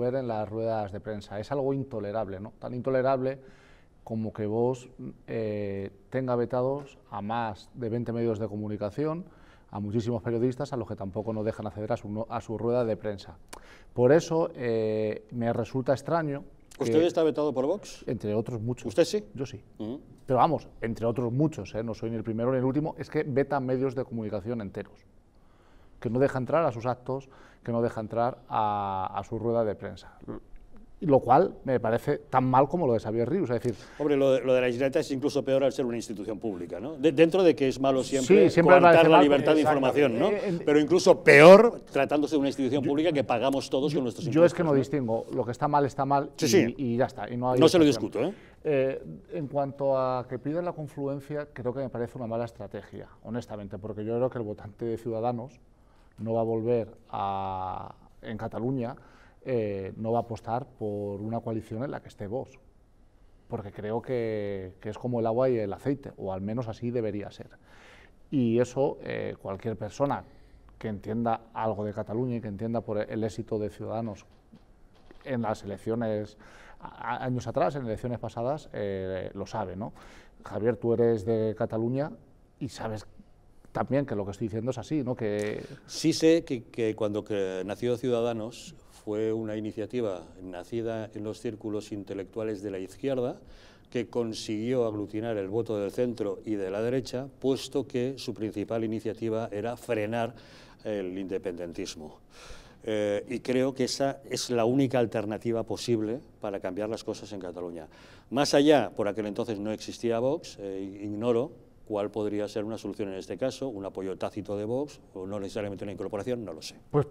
ver en las ruedas de prensa. Es algo intolerable, ¿no? Tan intolerable como que vos eh, tenga vetados a más de 20 medios de comunicación, a muchísimos periodistas, a los que tampoco nos dejan acceder a su, rueda de prensa. Por eso eh, me resulta extraño... ¿Usted está vetado por Vox? Entre otros muchos. ¿Usted sí? Yo sí. Mm. Pero vamos, entre otros muchos, ¿eh? no soy ni el primero ni el último, es que veta medios de comunicación enteros que no deja entrar a sus actos, que no deja entrar a, su rueda de prensa lo cual me parece tan mal como lo de Xavier Ríos. Es decir, Hombre, lo de, la isleta es incluso peor al ser una institución pública, ¿no? dentro de que es malo siempre, sí, la libertad de información, ¿no? Eh, Pero incluso peor tratándose de una institución pública que pagamos todos y con nuestros impuestos. Yo es que no, distingo, lo que está mal está mal y, ya está. no, se lo discuto, ¿eh? eh, en cuanto a que piden la confluencia, creo que me parece una mala estrategia, honestamente, porque yo creo que el votante de Ciudadanos, no va a volver a, en Cataluña, eh, no va a apostar por una coalición en la que esté vos, porque creo que, es como el agua y el aceite, o al menos así debería ser. Y eso eh, cualquier persona que entienda algo de Cataluña y que entienda por el éxito de Ciudadanos en las elecciones años atrás, en elecciones pasadas, eh, lo sabe. ¿no? Javier, tú eres de Cataluña y sabes también que lo que estoy diciendo es así, ¿no? Que... Sí sé que, que cuando nació Ciudadanos fue una iniciativa nacida en los círculos intelectuales de la izquierda que consiguió aglutinar el voto del centro y de la derecha, puesto que su principal iniciativa era frenar el independentismo. Eh, y creo que esa es la única alternativa posible para cambiar las cosas en Cataluña. Más allá, por aquel entonces no existía Vox, eh, ignoro ¿Cuál podría ser una solución en este caso? ¿Un apoyo tácito de Vox o no necesariamente una incorporación? No lo sé. Pues